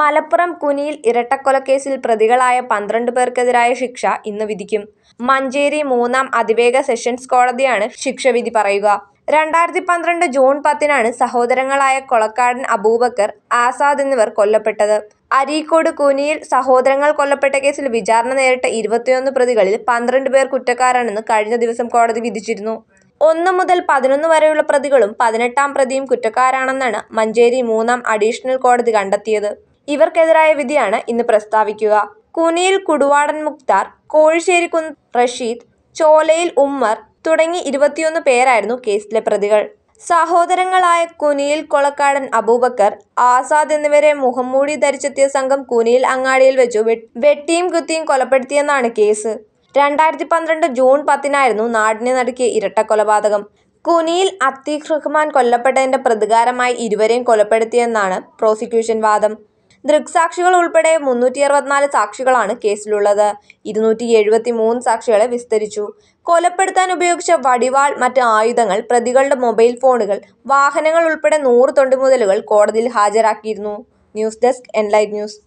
മലപ്പുറം കുനിയിൽ ഇരട്ടക്കൊലക്കേസിൽ പ്രതികളായ പന്ത്രണ്ട് പേർക്കെതിരായ ശിക്ഷ ഇന്ന് വിധിക്കും മഞ്ചേരി മൂന്നാം അതിവേഗ സെഷൻസ് കോടതിയാണ് ശിക്ഷ വിധി പറയുക രണ്ടായിരത്തി പന്ത്രണ്ട് ജൂൺ പത്തിനാണ് സഹോദരങ്ങളായ കൊളക്കാടൻ അബൂബക്കർ ആസാദ് എന്നിവർ കൊല്ലപ്പെട്ടത് അരീക്കോട് കുനിയിൽ സഹോദരങ്ങൾ കൊല്ലപ്പെട്ട കേസിൽ വിചാരണ നേരിട്ട ഇരുപത്തിയൊന്ന് പ്രതികളിൽ പന്ത്രണ്ട് പേർ കുറ്റക്കാരാണെന്ന് കഴിഞ്ഞ ദിവസം കോടതി വിധിച്ചിരുന്നു ഒന്നു മുതൽ പതിനൊന്ന് വരെയുള്ള പ്രതികളും പതിനെട്ടാം പ്രതിയും കുറ്റക്കാരാണെന്നാണ് മഞ്ചേരി മൂന്നാം അഡീഷണൽ കോടതി കണ്ടെത്തിയത് ഇവർക്കെതിരായ വിധിയാണ് ഇന്ന് പ്രസ്താവിക്കുക കുനിയിൽ കുടുവാടൻ മുക്താർ കോഴിശ്ശേരിക്കുന്ന് റഷീദ് ചോലയിൽ ഉമ്മർ തുടങ്ങി ഇരുപത്തിയൊന്ന് പേരായിരുന്നു കേസിലെ പ്രതികൾ സഹോദരങ്ങളായ കുനിയിൽ കൊളക്കാടൻ അബൂബക്കർ ആസാദ് എന്നിവരെ മുഖംമൂടി ധരിച്ചെത്തിയ സംഘം കുനിയിൽ അങ്ങാടിയിൽ വെച്ചു വെട്ടിയും കുത്തിയും കൊലപ്പെടുത്തിയെന്നാണ് കേസ് രണ്ടായിരത്തി പന്ത്രണ്ട് ജൂൺ പത്തിനായിരുന്നു നാടിനെ നടുക്കിയ ഇരട്ട കൊലപാതകം കുനിയിൽ അത്തീഖ് റഹ്മാൻ കൊല്ലപ്പെട്ടതിന്റെ പ്രതികാരമായി ഇരുവരെയും കൊലപ്പെടുത്തിയെന്നാണ് പ്രോസിക്യൂഷൻ വാദം ദൃക്സാക്ഷികൾ ഉൾപ്പെടെ മുന്നൂറ്റി അറുപത്തിനാല് സാക്ഷികളാണ് കേസിലുള്ളത് ഇരുന്നൂറ്റി എഴുപത്തി മൂന്ന് സാക്ഷികളെ വിസ്തരിച്ചു കൊലപ്പെടുത്താൻ ഉപയോഗിച്ച വടിവാൾ മറ്റ് ആയുധങ്ങൾ പ്രതികളുടെ മൊബൈൽ ഫോണുകൾ വാഹനങ്ങൾ ഉൾപ്പെടെ നൂറ് തൊണ്ടുമുതലുകൾ കോടതിയിൽ ഹാജരാക്കിയിരുന്നു ന്യൂസ് ഡെസ്ക് എൻലൈറ്റ് ന്യൂസ്